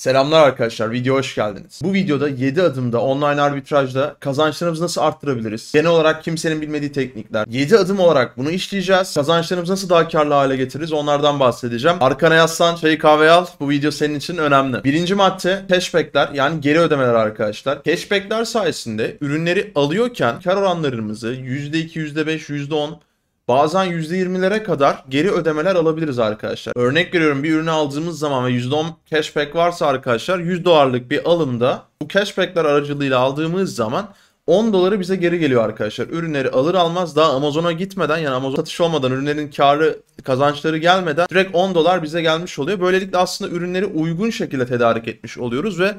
Selamlar arkadaşlar, video hoş geldiniz. Bu videoda 7 adımda online arbitrajda kazançlarımızı nasıl arttırabiliriz? Genel olarak kimsenin bilmediği teknikler. 7 adım olarak bunu işleyeceğiz. Kazançlarımızı nasıl daha karlı hale getiririz onlardan bahsedeceğim. Arkana yaslan, çayı kahve al. Bu video senin için önemli. Birinci madde cashbackler yani geri ödemeler arkadaşlar. Cashbackler sayesinde ürünleri alıyorken kar oranlarımızı %2, %5, %10 bazen %20'lere kadar geri ödemeler alabiliriz arkadaşlar. Örnek veriyorum bir ürünü aldığımız zaman ve %10 cashback varsa arkadaşlar 100 dolarlık bir alımda bu cashbackler aracılığıyla aldığımız zaman 10 doları bize geri geliyor arkadaşlar. Ürünleri alır almaz daha Amazon'a gitmeden yani Amazon satış olmadan ürünlerin karı kazançları gelmeden direkt 10 dolar bize gelmiş oluyor. Böylelikle aslında ürünleri uygun şekilde tedarik etmiş oluyoruz ve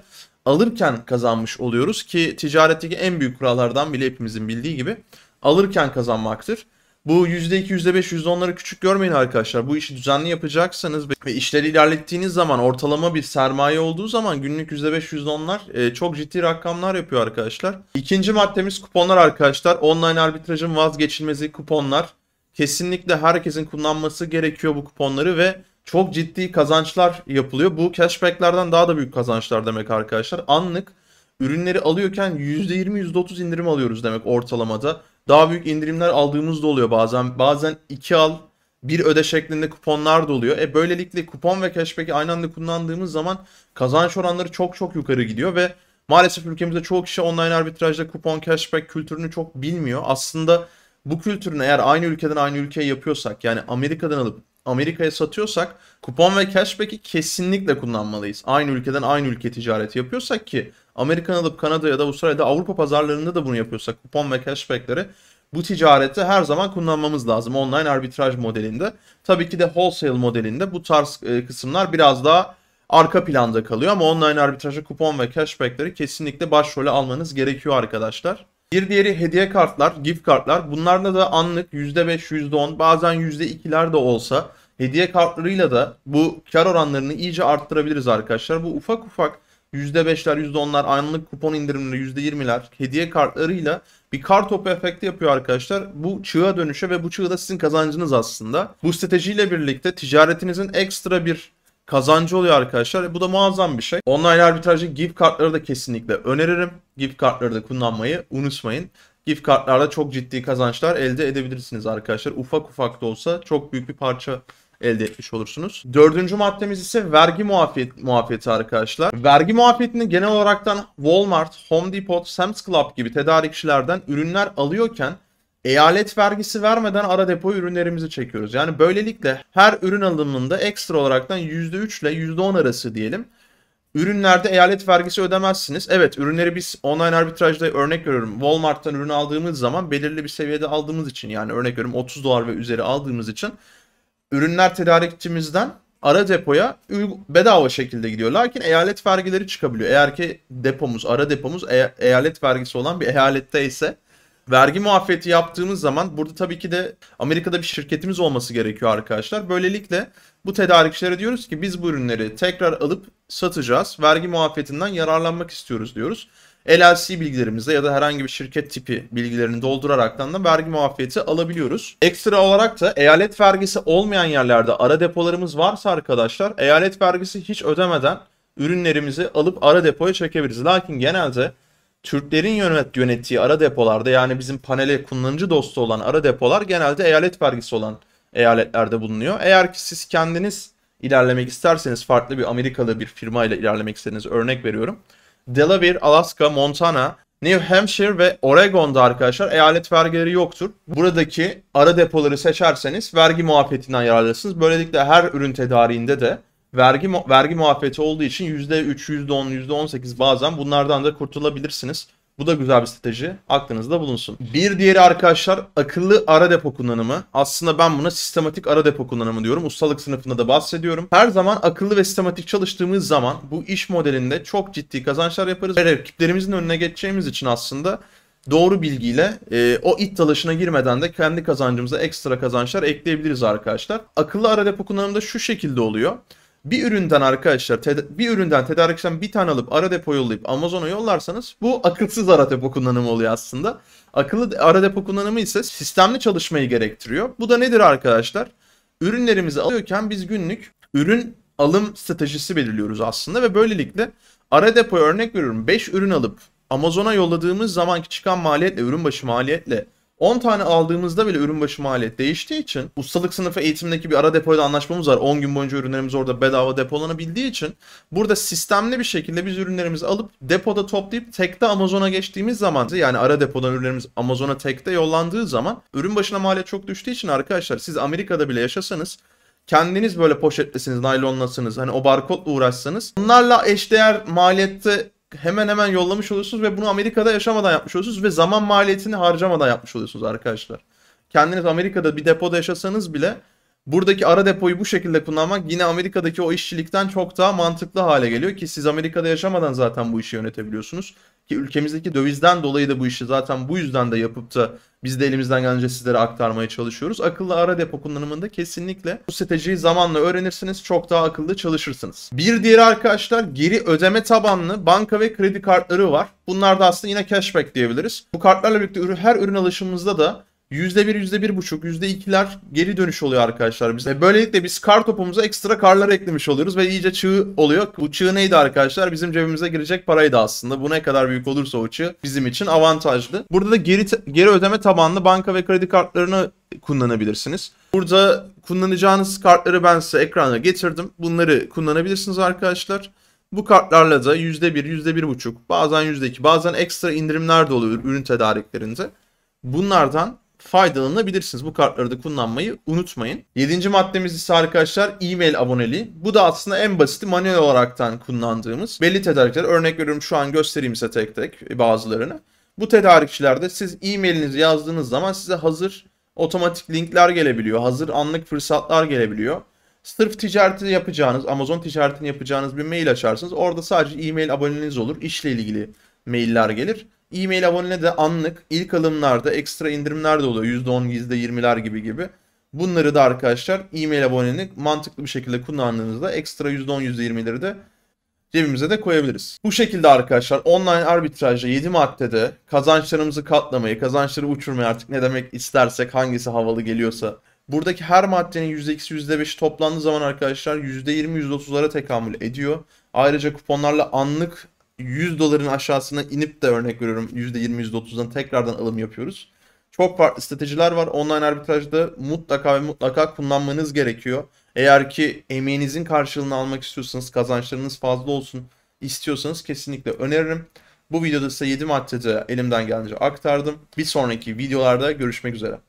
alırken kazanmış oluyoruz ki ticaretteki en büyük kurallardan bile hepimizin bildiği gibi alırken kazanmaktır. Bu %2, %5, %10'ları küçük görmeyin arkadaşlar. Bu işi düzenli yapacaksanız ve işleri ilerlettiğiniz zaman ortalama bir sermaye olduğu zaman günlük %5, %10'lar e, çok ciddi rakamlar yapıyor arkadaşlar. İkinci maddemiz kuponlar arkadaşlar. Online arbitrajın vazgeçilmezi kuponlar. Kesinlikle herkesin kullanması gerekiyor bu kuponları ve çok ciddi kazançlar yapılıyor. Bu cashbacklerden daha da büyük kazançlar demek arkadaşlar. Anlık ürünleri alıyorken %20-%30 indirim alıyoruz demek ortalamada daha büyük indirimler aldığımız da oluyor bazen. Bazen 2 al bir öde şeklinde kuponlar da oluyor. E böylelikle kupon ve cashback aynı anda kullandığımız zaman kazanç oranları çok çok yukarı gidiyor ve maalesef ülkemizde çoğu kişi online arbitrajda kupon cashback kültürünü çok bilmiyor. Aslında bu kültürünü eğer aynı ülkeden aynı ülkeye yapıyorsak yani Amerika'dan alıp Amerika'ya satıyorsak kupon ve cashback'i kesinlikle kullanmalıyız. Aynı ülkeden aynı ülke ticareti yapıyorsak ki Amerikan alıp Kanada ya da Avustralya'da Avrupa pazarlarında da bunu yapıyorsak kupon ve cashback'leri bu ticareti her zaman kullanmamız lazım online arbitraj modelinde. Tabii ki de wholesale modelinde bu tarz e, kısımlar biraz daha arka planda kalıyor ama online arbitrajı kupon ve cashback'leri kesinlikle başrole almanız gerekiyor arkadaşlar. Bir diğeri hediye kartlar, gift kartlar. Bunlarda da anlık %5, %10 bazen %2'ler de olsa hediye kartlarıyla da bu kar oranlarını iyice arttırabiliriz arkadaşlar. Bu ufak ufak %5'ler, %10'lar, anlık kupon indirimleri %20'ler, hediye kartlarıyla bir kar topu efekti yapıyor arkadaşlar. Bu çığa dönüşe ve bu çığ da sizin kazancınız aslında. Bu stratejiyle birlikte ticaretinizin ekstra bir kazancı oluyor arkadaşlar. bu da muazzam bir şey. Online arbitrajı gift kartları da kesinlikle öneririm. Gift kartları da kullanmayı unutmayın. Gift kartlarda çok ciddi kazançlar elde edebilirsiniz arkadaşlar. Ufak ufak da olsa çok büyük bir parça elde etmiş olursunuz. Dördüncü maddemiz ise vergi muafiyet, muafiyeti arkadaşlar. Vergi muafiyetini genel olaraktan Walmart, Home Depot, Sam's Club gibi tedarikçilerden ürünler alıyorken eyalet vergisi vermeden ara depo ürünlerimizi çekiyoruz. Yani böylelikle her ürün alımında ekstra olaraktan %3 ile %10 arası diyelim. Ürünlerde eyalet vergisi ödemezsiniz. Evet ürünleri biz online arbitrajda örnek görüyorum. Walmart'tan ürün aldığımız zaman belirli bir seviyede aldığımız için yani örnek görüyorum 30 dolar ve üzeri aldığımız için ürünler tedarikçimizden ara depoya bedava şekilde gidiyor. Lakin eyalet vergileri çıkabiliyor. Eğer ki depomuz, ara depomuz e- eyalet vergisi olan bir eyalette ise vergi muafiyeti yaptığımız zaman burada tabii ki de Amerika'da bir şirketimiz olması gerekiyor arkadaşlar. Böylelikle bu tedarikçilere diyoruz ki biz bu ürünleri tekrar alıp satacağız. Vergi muafiyetinden yararlanmak istiyoruz diyoruz. LLC bilgilerimizde ya da herhangi bir şirket tipi bilgilerini dolduraraktan da vergi muafiyeti alabiliyoruz. Ekstra olarak da eyalet vergisi olmayan yerlerde ara depolarımız varsa arkadaşlar eyalet vergisi hiç ödemeden ürünlerimizi alıp ara depoya çekebiliriz. Lakin genelde Türklerin yönettiği ara depolarda yani bizim panele kullanıcı dostu olan ara depolar genelde eyalet vergisi olan eyaletlerde bulunuyor. Eğer ki siz kendiniz ilerlemek isterseniz farklı bir Amerikalı bir firma ile ilerlemek istediğiniz örnek veriyorum. Delaware, Alaska, Montana, New Hampshire ve Oregon'da arkadaşlar eyalet vergileri yoktur. Buradaki ara depoları seçerseniz vergi muafiyetinden yararlanırsınız. Böylelikle her ürün tedariğinde de vergi vergi muafiyeti olduğu için %3, %10, %18 bazen bunlardan da kurtulabilirsiniz. Bu da güzel bir strateji. Aklınızda bulunsun. Bir diğeri arkadaşlar akıllı ara depo kullanımı. Aslında ben buna sistematik ara depo kullanımı diyorum. Ustalık sınıfında da bahsediyorum. Her zaman akıllı ve sistematik çalıştığımız zaman bu iş modelinde çok ciddi kazançlar yaparız. Ve rakiplerimizin önüne geçeceğimiz için aslında doğru bilgiyle e, o it dalaşına girmeden de kendi kazancımıza ekstra kazançlar ekleyebiliriz arkadaşlar. Akıllı ara depo kullanımı da şu şekilde oluyor bir üründen arkadaşlar bir üründen tedarikçiden bir tane alıp ara depo yollayıp Amazon'a yollarsanız bu akılsız ara depo kullanımı oluyor aslında. Akıllı ara depo kullanımı ise sistemli çalışmayı gerektiriyor. Bu da nedir arkadaşlar? Ürünlerimizi alıyorken biz günlük ürün alım stratejisi belirliyoruz aslında ve böylelikle ara depoya örnek veriyorum 5 ürün alıp Amazon'a yolladığımız zamanki çıkan maliyetle ürün başı maliyetle 10 tane aldığımızda bile ürün başı maliyet değiştiği için ustalık sınıfı eğitimdeki bir ara depoyla anlaşmamız var. 10 gün boyunca ürünlerimiz orada bedava depolanabildiği için burada sistemli bir şekilde biz ürünlerimizi alıp depoda toplayıp tekte Amazon'a geçtiğimiz zaman yani ara depodan ürünlerimiz Amazon'a tekte yollandığı zaman ürün başına maliyet çok düştüğü için arkadaşlar siz Amerika'da bile yaşasanız kendiniz böyle poşetlesiniz, naylonlasınız, hani o barkodla uğraşsanız onlarla eşdeğer maliyette hemen hemen yollamış oluyorsunuz ve bunu Amerika'da yaşamadan yapmış oluyorsunuz ve zaman maliyetini harcamadan yapmış oluyorsunuz arkadaşlar. Kendiniz Amerika'da bir depoda yaşasanız bile buradaki ara depoyu bu şekilde kullanmak yine Amerika'daki o işçilikten çok daha mantıklı hale geliyor ki siz Amerika'da yaşamadan zaten bu işi yönetebiliyorsunuz. Ki ülkemizdeki dövizden dolayı da bu işi zaten bu yüzden de yapıp da biz de elimizden gelince sizlere aktarmaya çalışıyoruz. Akıllı ara depo kullanımında kesinlikle bu stratejiyi zamanla öğrenirsiniz. Çok daha akıllı çalışırsınız. Bir diğer arkadaşlar geri ödeme tabanlı banka ve kredi kartları var. Bunlar da aslında yine cashback diyebiliriz. Bu kartlarla birlikte her ürün alışımızda da %1, %1,5, %2'ler geri dönüş oluyor arkadaşlar bize. Böylelikle biz kar topumuza ekstra karları eklemiş oluyoruz ve iyice çığ oluyor. Bu çığ neydi arkadaşlar? Bizim cebimize girecek paraydı aslında. Bu ne kadar büyük olursa o çığ bizim için avantajlı. Burada da geri, geri ödeme tabanlı banka ve kredi kartlarını kullanabilirsiniz. Burada kullanacağınız kartları ben size ekrana getirdim. Bunları kullanabilirsiniz arkadaşlar. Bu kartlarla da %1, %1,5, bazen %2, bazen ekstra indirimler de oluyor ürün tedariklerinde. Bunlardan faydalanabilirsiniz. Bu kartları da kullanmayı unutmayın. Yedinci maddemiz ise arkadaşlar e-mail aboneliği. Bu da aslında en basiti manuel olaraktan kullandığımız belli tedarikler. Örnek veriyorum şu an göstereyim size tek tek bazılarını. Bu tedarikçilerde siz e-mailinizi yazdığınız zaman size hazır otomatik linkler gelebiliyor. Hazır anlık fırsatlar gelebiliyor. Sırf ticareti yapacağınız, Amazon ticaretini yapacağınız bir mail açarsınız. Orada sadece e-mail aboneliğiniz olur. İşle ilgili mailler gelir. E-mail aboneliğine de anlık ilk alımlarda ekstra indirimler de oluyor. %10, %20'ler gibi gibi. Bunları da arkadaşlar e-mail aboneliğini mantıklı bir şekilde kullandığınızda ekstra %10, %20'leri de cebimize de koyabiliriz. Bu şekilde arkadaşlar online arbitrajda 7 maddede kazançlarımızı katlamayı, kazançları uçurmayı artık ne demek istersek hangisi havalı geliyorsa buradaki her maddenin %2'si %5'i toplandığı zaman arkadaşlar %20 %30'lara tekamül ediyor. Ayrıca kuponlarla anlık 100 doların aşağısına inip de örnek veriyorum %20-%30'dan tekrardan alım yapıyoruz. Çok farklı stratejiler var. Online arbitrajda mutlaka ve mutlaka kullanmanız gerekiyor. Eğer ki emeğinizin karşılığını almak istiyorsanız, kazançlarınız fazla olsun istiyorsanız kesinlikle öneririm. Bu videoda size 7 maddede elimden gelince aktardım. Bir sonraki videolarda görüşmek üzere.